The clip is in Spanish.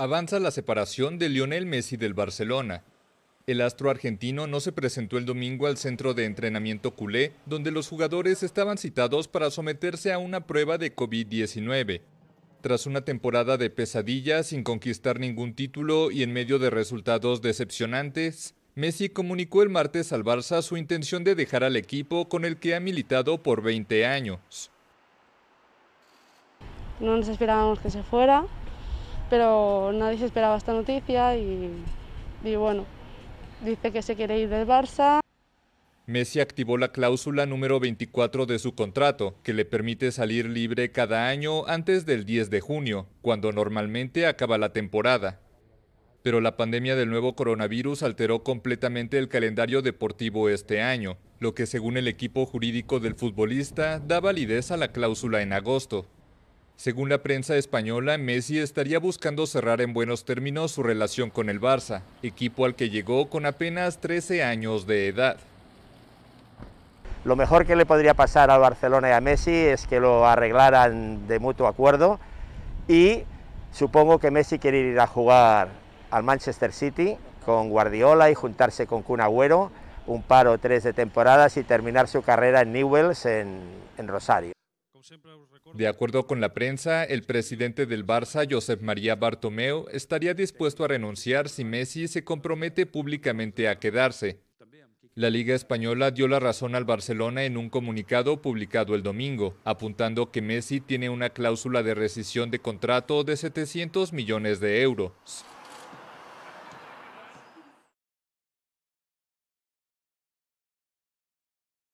Avanza la separación de Lionel Messi del Barcelona. El astro argentino no se presentó el domingo al centro de entrenamiento culé, donde los jugadores estaban citados para someterse a una prueba de COVID-19. Tras una temporada de pesadillas sin conquistar ningún título y en medio de resultados decepcionantes, Messi comunicó el martes al Barça su intención de dejar al equipo con el que ha militado por 20 años. No nos esperábamos que se fuera, pero nadie se esperaba esta noticia y, bueno, dice que se quiere ir del Barça. Messi activó la cláusula número 24 de su contrato, que le permite salir libre cada año antes del 10 de junio, cuando normalmente acaba la temporada. Pero la pandemia del nuevo coronavirus alteró completamente el calendario deportivo este año, lo que según el equipo jurídico del futbolista da validez a la cláusula en agosto. Según la prensa española, Messi estaría buscando cerrar en buenos términos su relación con el Barça, equipo al que llegó con apenas 13 años de edad. Lo mejor que le podría pasar al Barcelona y a Messi es que lo arreglaran de mutuo acuerdo y supongo que Messi quiere ir a jugar al Manchester City con Guardiola y juntarse con Kun Agüero un par o tres de temporadas y terminar su carrera en Newells en Rosario. De acuerdo con la prensa, el presidente del Barça, Josep María Bartomeu, estaría dispuesto a renunciar si Messi se compromete públicamente a quedarse. La Liga Española dio la razón al Barcelona en un comunicado publicado el domingo, apuntando que Messi tiene una cláusula de rescisión de contrato de 700 millones de euros.